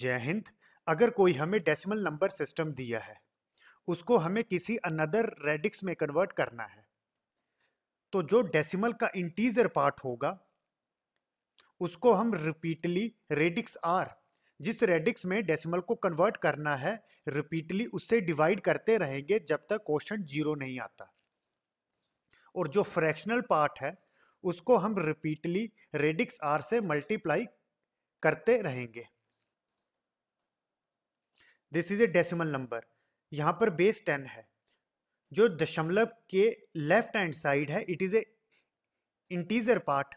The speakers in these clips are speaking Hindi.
जय हिंद अगर कोई हमें डेसिमल नंबर सिस्टम दिया है उसको हमें किसी अनदर रेडिक्स में कन्वर्ट करना है तो जो डेसिमल का इंटीजर पार्ट होगा उसको हम रिपीटली रेडिक्स आर जिस रेडिक्स में डेसिमल को कन्वर्ट करना है रिपीटली उससे डिवाइड करते रहेंगे जब तक क्वेश्चन जीरो नहीं आता और जो फ्रैक्शनल पार्ट है उसको हम रिपीटली रेडिक्स आर से मल्टीप्लाई करते रहेंगे this is a decimal number यहाँ पर बेस टेन है जो दशमलव के लेफ्ट हैंड साइड है it is a integer part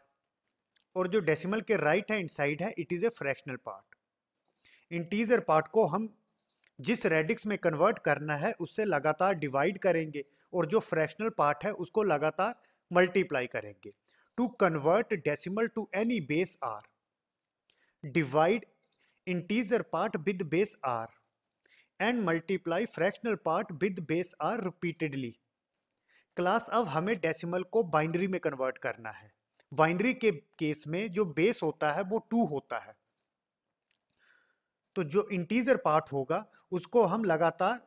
और जो डेसिमल के राइट हैंड साइड है it is a fractional part integer part को हम जिस रेडिक्स में कन्वर्ट करना है उससे लगातार डिवाइड करेंगे और जो फ्रैक्शनल पार्ट है उसको लगातार मल्टीप्लाई करेंगे to convert decimal to any base R divide integer part with base R and multiply fractional part with base R repeatedly class अब हमें डेसिमल को बाइनरी में कन्वर्ट करना है बाइनरी के केस में जो बेस होता है वो टू होता है तो जो इंटीजर पार्ट होगा उसको हम लगातार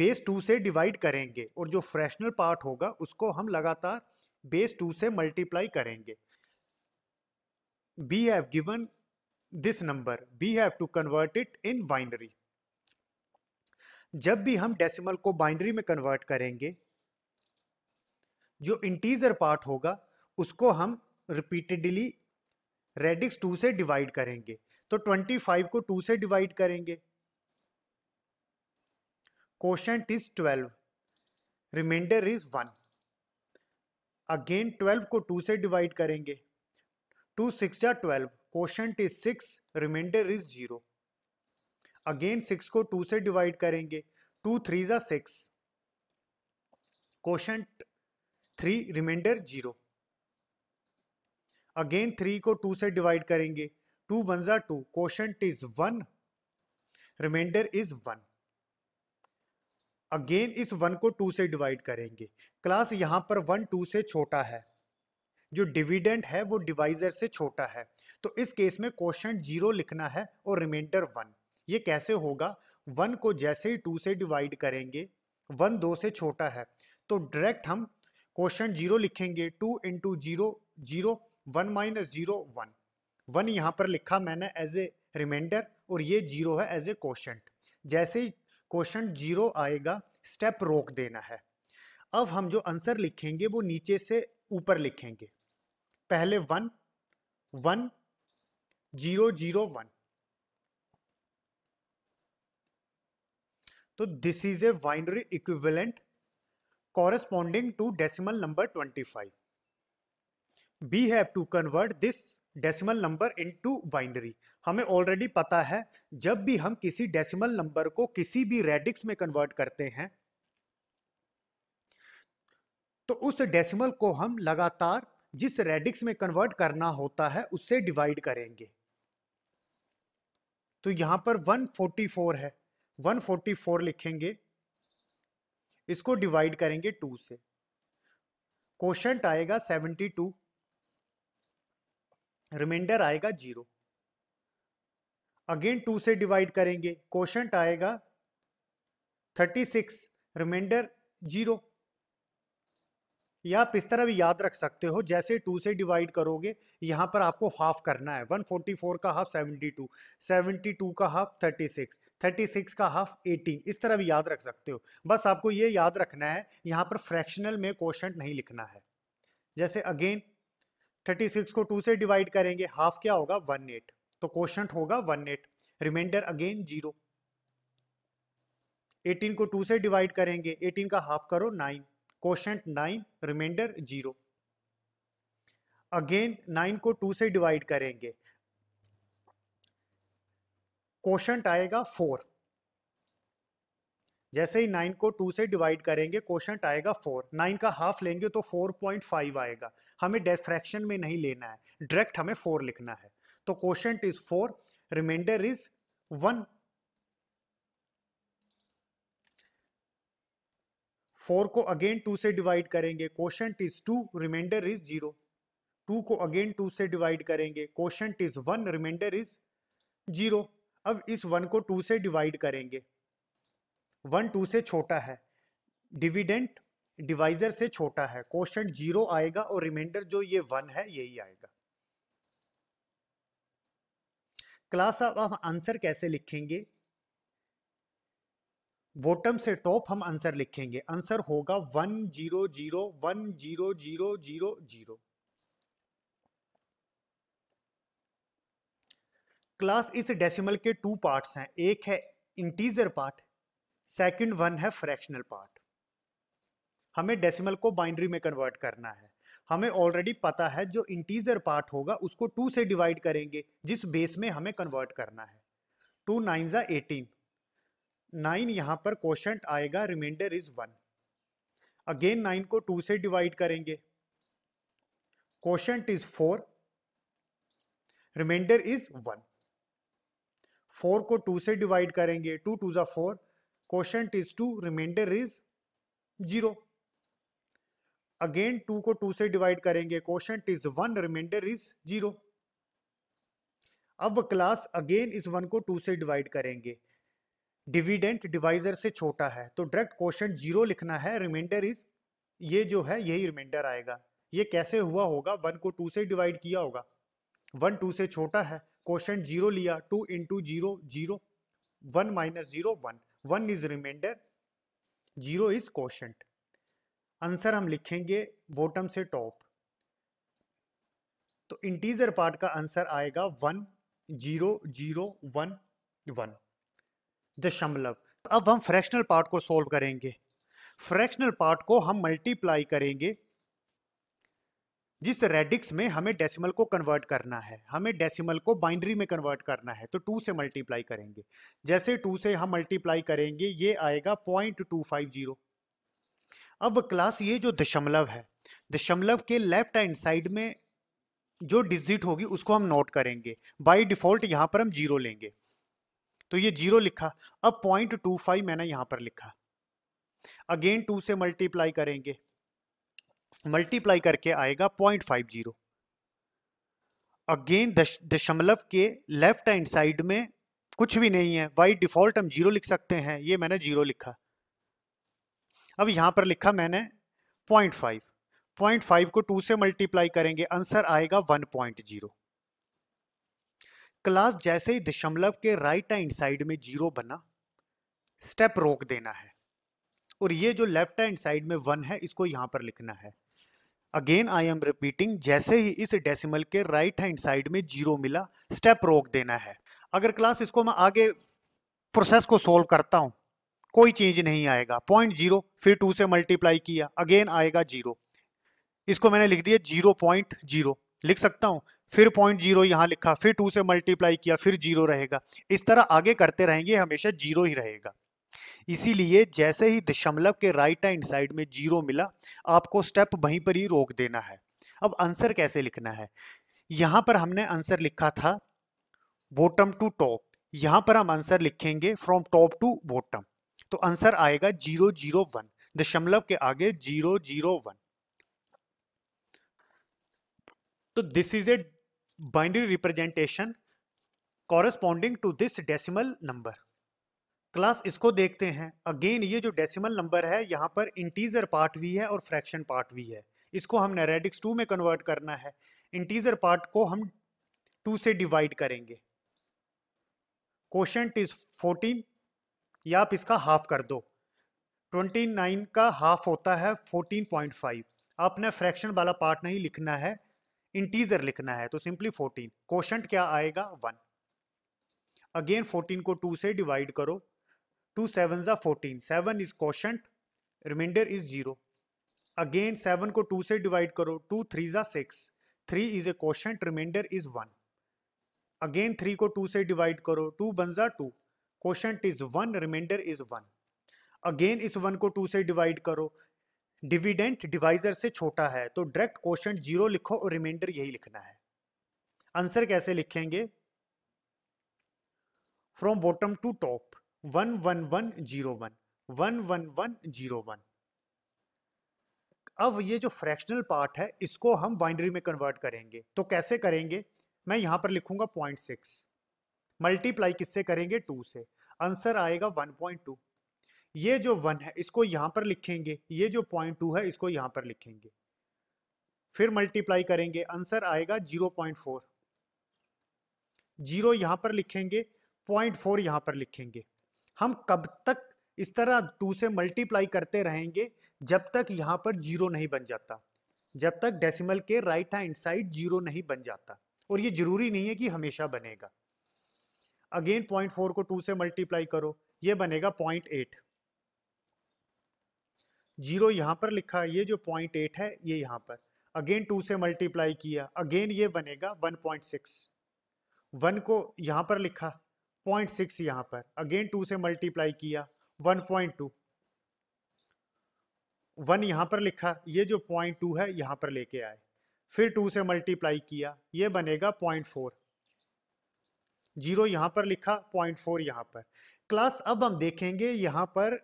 बेस टू से डिवाइड करेंगे और जो फ्रैक्शनल पार्ट होगा उसको हम लगातार बेस टू से मल्टीप्लाई करेंगे we have given this number we have to convert it in binary जब भी हम डेसिमल को बाइनरी में कन्वर्ट करेंगे जो इंटीजर पार्ट होगा उसको हम रिपीटेडली रेडिक्स टू से डिवाइड करेंगे तो ट्वेंटी फाइव को टू से डिवाइड करेंगे question is twelve remainder is one again twelve को टू से डिवाइड करेंगे टू सिक्स या twelve question is six remainder is zero again six को टू से डिवाइड करेंगे टू थ्री ज़ा six question three remainder zero again three को टू से डिवाइड करेंगे टू वन ज़ा two question is one reminder is one again इस वन को टू से डिवाइड करेंगे क्लास यहाँ पर वन टू से छोटा है जो डिविडेंट है वो डिवाइजर से छोटा है तो इस केस में क्वेश्चन जीरो लिखना है और रिमाइंडर वन ये कैसे होगा वन को जैसे ही टू से डिवाइड करेंगे वन दो से छोटा है तो डायरेक्ट हम क्वेश्चन जीरो लिखेंगे two into zero zero one minus zero one one यहाँ पर लिखा मैंने एज ए रिमाइंडर और ये जीरो है एज ए क्वेश्चन जैसे ही क्वेश्चन जीरो आएगा स्टेप रोक देना है अब हम जो आंसर लिखेंगे वो नीचे से ऊपर लिखेंगे पहले one one zero zero one तो this is a binary equivalent corresponding to decimal number five we have to convert this decimal number to binary हमें ऑलरेडी पता है जब भी हम किसी डेसिमल नंबर को किसी भी रेडिक्स में कन्वर्ट करते हैं तो उस डेसिमल को हम लगातार जिस रेडिक्स में कन्वर्ट करना होता है उससे डिवाइड करेंगे तो यहां पर 144 है 144 लिखेंगे इसको डिवाइड करेंगे टू से क्वेश्चन आएगा 72 रिमाइंडर आएगा जीरो अगेन टू से डिवाइड करेंगे क्वेश्चन आएगा 36 रिमाइंडर जीरो या आप इस तरह भी याद रख सकते हो जैसे टू से डिवाइड करोगे यहाँ पर आपको हाफ करना है 144 का हाफ 72, 72 का हाफ 36, 36 का हाफ 18 इस तरह भी याद रख सकते हो बस आपको ये याद रखना है यहाँ पर फ्रैक्शनल में क्वेश्चन नहीं लिखना है जैसे अगेन 36 को 2 से डिवाइड करेंगे हाफ क्या होगा 18 तो क्वेश्चन होगा 18 रिमाइंडर अगेन जीरो 18 को 2 से डिवाइड करेंगे 18 का हाफ करो 9 question nine remainder zero again nine को टू से डिवाइड करेंगे क्वेश्चन आएगा फोर जैसे ही नाइन को टू से डिवाइड करेंगे क्वेश्चन आएगा फोर नाइन का हाफ लेंगे तो फोर पॉइंट फाइव आएगा हमें डेफ्रैक्शन में नहीं लेना है डायरेक्ट हमें फोर लिखना है तो question is four reminder is one four को अगेन टू से डिवाइड करेंगे question is two reminder is zero two को अगेन टू से डिवाइड करेंगे question is one reminder is zero अब इस वन को टू से डिवाइड करेंगे वन टू से छोटा है डिविडेंट डिवाइजर से छोटा है क्वेश्चन जीरो आएगा और रिमाइंडर जो ये वन है यही आएगा क्लास अब हम आंसर कैसे लिखेंगे बॉटम से टॉप हम आंसर लिखेंगे आंसर होगा one zero zero one zero zero zero zero class इस डेसिमल के टू पार्ट्स हैं एक है इंटीजर पार्ट सेकंड वन है फ्रैक्शनल पार्ट हमें डेसिमल को बाइंड्री में कन्वर्ट करना है हमें ऑलरेडी पता है जो इंटीजर पार्ट होगा उसको टू से डिवाइड करेंगे जिस बेस में हमें कन्वर्ट करना है टू नाइन ज़ा एटीन नाइन यहां पर क्वेश्चन आएगा remainder is one again nine को टू से डिवाइड करेंगे question is four reminder is one four को टू से डिवाइड करेंगे टू टू ज़ा four question is two reminder is zero again two को टू से डिवाइड करेंगे question is one reminder is zero अब क्लास अगेन इस वन को टू से डिवाइड करेंगे डिविडेंट डिवाइजर से छोटा है तो डायरेक्ट क्वेश्चन जीरो लिखना है रिमाइंडर इज ये जो है यही रिमाइंडर आएगा ये कैसे हुआ होगा वन को टू से डिवाइड किया होगा वन टू से छोटा है क्वेश्चन जीरो लिया two into zero zero one minus zero one one is remainder zero is question answer हम लिखेंगे बॉटम से टॉप तो इंटीजर पार्ट का आंसर आएगा one zero zero one one दशमलव अब हम फ्रैक्शनल पार्ट को सोल्व करेंगे फ्रैक्शनल पार्ट को हम मल्टीप्लाई करेंगे जिस रेडिक्स में हमें डेसिमल को कन्वर्ट करना है हमें डेसिमल को बाइंड्री में कन्वर्ट करना है तो टू से मल्टीप्लाई करेंगे जैसे टू से हम मल्टीप्लाई करेंगे ये आएगा पॉइंट टू फाइव जीरो अब क्लास ये जो दशमलव है दशमलव के लेफ्ट हैंड साइड में जो डिजिट होगी उसको हम नोट करेंगे बाई डिफ़ॉल्ट यहाँ पर हम जीरो लेंगे तो ये जीरो लिखा अब पॉइंट टू फाइव मैंने यहां पर लिखा अगेन टू से मल्टीप्लाई करेंगे मल्टीप्लाई करके आएगा पॉइंट फाइव जीरो अगेन दशमलव के लेफ्ट हैंड साइड में कुछ भी नहीं है वाई डिफॉल्ट हम जीरो लिख सकते हैं ये मैंने जीरो लिखा अब यहां पर लिखा मैंने पॉइंट फाइव पॉइंट फाइव को टू से मल्टीप्लाई करेंगे आंसर आएगा वन पॉइंट जीरो क्लास जैसे ही दशमलव के राइट हैंड साइड में जीरो बना स्टेप रोक देना है और ये जो लेफ्ट हैंड साइड में वन है इसको यहां पर लिखना है अगेन आई एम रिपीटिंग जैसे ही इस डेसिमल के राइट हैंड साइड में जीरो मिला स्टेप रोक देना है अगर क्लास इसको मैं आगे प्रोसेस को सोल्व करता हूं कोई चेंज नहीं आएगा पॉइंट जीरो फिर टू से मल्टीप्लाई किया अगेन आएगा जीरो इसको मैंने लिख दिया जीरो पॉइंट जीरो लिख सकता हूं फिर पॉइंट जीरो यहाँ लिखा फिर टू से मल्टीप्लाई किया फिर जीरो रहेगा इस तरह आगे करते रहेंगे हमेशा जीरो ही रहेगा इसीलिए जैसे ही दशमलव के राइट हैंड साइड में जीरो मिला आपको स्टेप वहीं पर ही रोक देना है अब आंसर कैसे लिखना है यहाँ पर हमने आंसर लिखा था बॉटम टू टॉप यहाँ पर हम आंसर लिखेंगे फ्रॉम टॉप टू बॉटम तो आंसर आएगा जीरो जीरो वन दशमलव के आगे जीरो जीरो वन तो this is a binary representation corresponding to this decimal number. Class इसको देखते हैं अगेन ये जो डेसिमल नंबर है यहाँ पर इंटीजर पार्ट भी है और फ्रैक्शन पार्ट भी है इसको हमने रेडिक्स टू में कन्वर्ट करना है इंटीजर पार्ट को हम टू से डिवाइड करेंगे क्वेश्चन इज फोर्टीन या आप इसका हाफ कर दो ट्वेंटी नाइन का हाफ होता है फोर्टीन पॉइंट फाइव आपने फ्रैक्शन वाला पार्ट नहीं लिखना है इंटीजर लिखना है तो सिंपली फोर्टीन क्वेश्चन क्या आएगा वन अगेन फोर्टीन को टू से डिवाइड करो टू सेवन ज़ा fourteen seven is question remainder is zero again seven को टू से डिवाइड करो टू थ्री ज़ा six three is a question remainder is one again three को टू से डिवाइड करो टू जा two question is one reminder is one again इस वन को टू से डिवाइड करो डिविडेंट डिवाइजर से छोटा है तो डायरेक्ट क्वेश्चन जीरो लिखो और रिमाइंडर यही लिखना है आंसर कैसे लिखेंगे from bottom to top one one one zero one one one one zero one अब ये जो फ्रैक्शनल पार्ट है इसको हम बाइंड्री में कन्वर्ट करेंगे तो कैसे करेंगे मैं यहां पर लिखूंगा पॉइंट सिक्स मल्टीप्लाई किससे करेंगे टू से आंसर आएगा वन पॉइंट टू ये जो वन है इसको यहां पर लिखेंगे ये जो पॉइंट टू है इसको यहां पर लिखेंगे फिर मल्टीप्लाई करेंगे आंसर आएगा जीरो पॉइंट फोर जीरो यहां पर लिखेंगे पॉइंट फोर यहां पर लिखेंगे हम कब तक इस तरह टू से मल्टीप्लाई करते रहेंगे जब तक यहां पर जीरो नहीं बन जाता जब तक डेसिमल के राइट हैंड साइड जीरो नहीं बन जाता और ये जरूरी नहीं है कि हमेशा बनेगा अगेन पॉइंट फोर को टू से मल्टीप्लाई करो ये बनेगा पॉइंट एट जीरो यहाँ पर लिखा है ये जो पॉइंट एट है ये यहाँ पर अगेन टू से मल्टीप्लाई किया अगेन ये बनेगा वन पॉइंट सिक्स वन को यहाँ पर लिखा पॉइंट सिक्स यहाँ पर अगेन टू से मल्टीप्लाई किया वन पॉइंट टू वन यहाँ पर लिखा ये जो पॉइंट टू है यहाँ पर लेके आए फिर टू से मल्टीप्लाई किया ये बनेगा पॉइंट फोर जीरो यहाँ पर लिखा पॉइंट फोर यहाँ पर क्लास अब हम देखेंगे यहाँ पर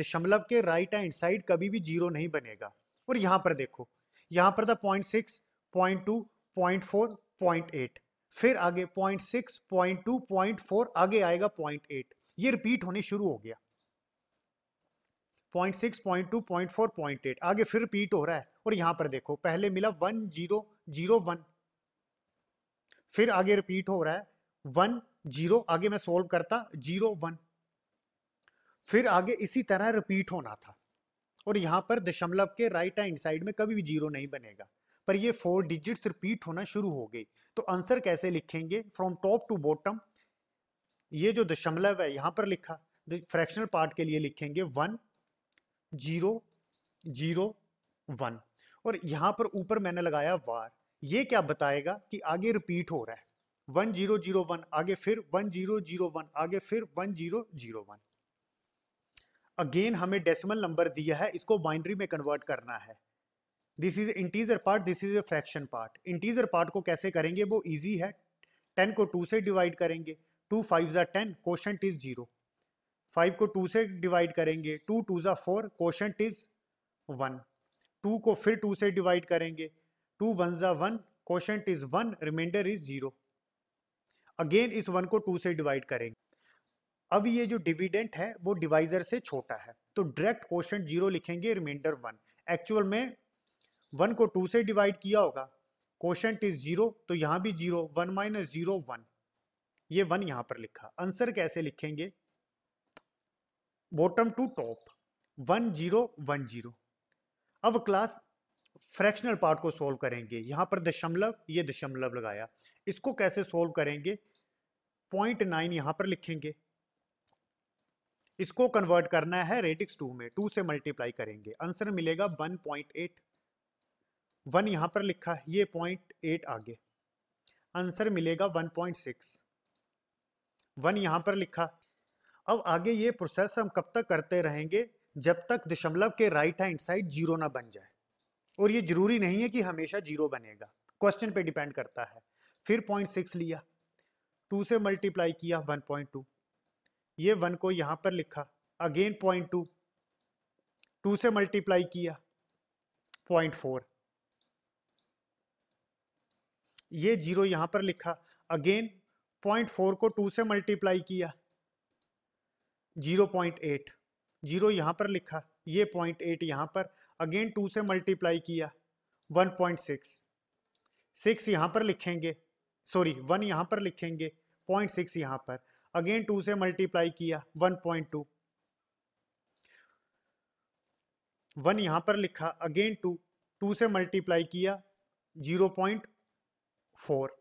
दशमलव के राइट हैंड साइड कभी भी जीरो नहीं बनेगा और यहाँ पर देखो यहाँ पर था point six point two point four point eight फिर आगे point six point two point four आगे आएगा पॉइंट एट ये रिपीट होने शुरू हो गया point six point two point four point eight आगे फिर रिपीट हो रहा है और यहाँ पर देखो पहले मिला वन जीरो जीरो वन फिर आगे रिपीट हो रहा है वन जीरो आगे मैं सोल्व करता जीरो वन फिर आगे इसी तरह रिपीट होना था और यहाँ पर दशमलव के राइट हैंड साइड में कभी भी जीरो नहीं बनेगा पर ये फोर डिजिट्स रिपीट होना शुरू हो गई तो आंसर कैसे लिखेंगे फ्रॉम टॉप टू बॉटम ये जो दशमलव है यहाँ पर लिखा फ्रैक्शनल पार्ट के लिए लिखेंगे वन जीरो जीरो वन और यहाँ पर ऊपर मैंने लगाया वार ये क्या बताएगा कि आगे रिपीट हो रहा है वन जीरो जीरो वन आगे फिर वन जीरो जीरो वन आगे फिर one zero zero one again हमें डेसिमल नंबर दिया है इसको बाइंड्री में कन्वर्ट करना है this is integer part this is a fraction part integer part को कैसे करेंगे वो ईजी है टेन को टू से डिवाइड करेंगे टू फाइव ज़ा ten question is zero five को टू से डिवाइड करेंगे टू टू ज़ा four question is one two को फिर टू से डिवाइड करेंगे टू वन ज़ा one question is one remainder is zero again इस वन को टू से डिवाइड करेंगे अब ये जो डिविडेंट है वो डिवाइजर से छोटा है तो डायरेक्ट क्वेश्चन जीरो लिखेंगे रिमाइंडर वन एक्चुअल में वन को टू से डिवाइड किया होगा क्वेश्चन इज जीरो तो यहां भी zero one minus zero one ये वन यहां पर लिखा आंसर कैसे लिखेंगे bottom to top one zero one zero अब क्लास फ्रैक्शनल पार्ट को सोल्व करेंगे यहां पर दशमलव ये दशमलव लगाया इसको कैसे सोल्व करेंगे पॉइंट नाइन यहां पर लिखेंगे इसको कन्वर्ट करना है रेटिक्स टू में टू से मल्टीप्लाई करेंगे आंसर मिलेगा वन पॉइंट एट वन यहां पर लिखा है ये पॉइंट एट आगे आंसर मिलेगा वन पॉइंट सिक्स वन यहां पर लिखा अब आगे ये प्रोसेस हम कब तक करते रहेंगे जब तक दशमलव के राइट हैंड साइड जीरो ना बन जाए और ये जरूरी नहीं है कि हमेशा जीरो बनेगा क्वेश्चन पे डिपेंड करता है फिर पॉइंट सिक्स लिया टू से मल्टीप्लाई किया वन पॉइंट टू ये वन को यहाँ पर लिखा अगेन पॉइंट टू टू से मल्टीप्लाई किया पॉइंट फोर ये जीरो यहाँ पर लिखा अगेन पॉइंट फोर को टू से मल्टीप्लाई किया जीरो पॉइंट एट जीरो यहाँ पर लिखा ये पॉइंट एट यहाँ पर अगेन टू से मल्टीप्लाई किया वन पॉइंट सिक्स सिक्स यहाँ पर लिखेंगे सॉरी वन यहाँ पर लिखेंगे पॉइंट सिक्स यहाँ पर अगेन टू से मल्टीप्लाई किया वन पॉइंट टू वन यहां पर लिखा अगेन टू टू से मल्टीप्लाई किया जीरो पॉइंट फोर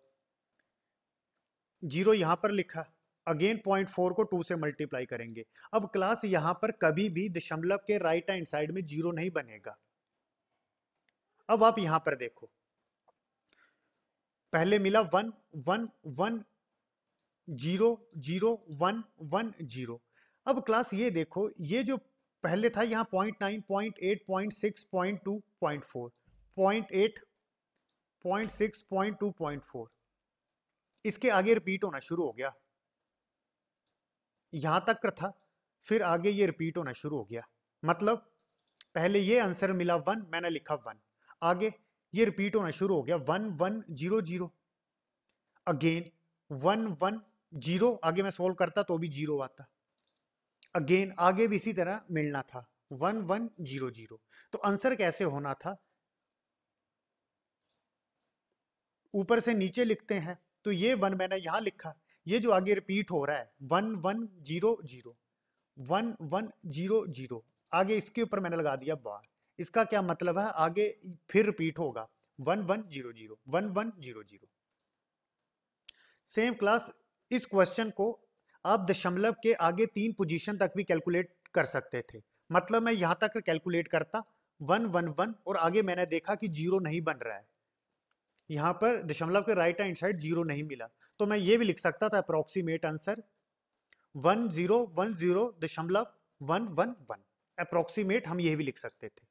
जीरो यहां पर लिखा अगेन पॉइंट फोर को टू से मल्टीप्लाई करेंगे अब क्लास यहां पर कभी भी दशमलव के राइट हैंड साइड में जीरो नहीं बनेगा अब आप यहां पर देखो पहले मिला one one one zero zero one one zero अब क्लास ये देखो ये जो पहले था यहाँ point nine point eight point six point two point four point eight point six point two point four इसके आगे रिपीट होना शुरू हो गया यहां तक था फिर आगे ये रिपीट होना शुरू हो गया मतलब पहले ये आंसर मिला वन मैंने लिखा वन आगे ये रिपीट होना शुरू हो गया one one zero zero again one one zero आगे मैं सोल्व करता तो भी जीरो आता अगेन आगे भी इसी तरह मिलना था वन वन जीरो जीरो तो आंसर कैसे होना था ऊपर से नीचे लिखते हैं तो ये वन मैंने यहां लिखा ये जो आगे रिपीट हो रहा है one one zero zero one one zero zero आगे इसके ऊपर मैंने लगा दिया बार इसका क्या मतलब है आगे फिर रिपीट होगा one one zero zero one one zero zero same class इस क्वेश्चन को आप दशमलव के आगे तीन पोजीशन तक भी कैलकुलेट कर सकते थे मतलब मैं यहां तक कैलकुलेट करता वन वन वन और आगे मैंने देखा कि जीरो नहीं बन रहा है यहाँ पर दशमलव के राइट हैंड साइड जीरो नहीं मिला तो मैं ये भी लिख सकता था approximate answer one zero one zero दशमलव वन वन वन अप्रोक्सीमेट हम ये भी लिख सकते थे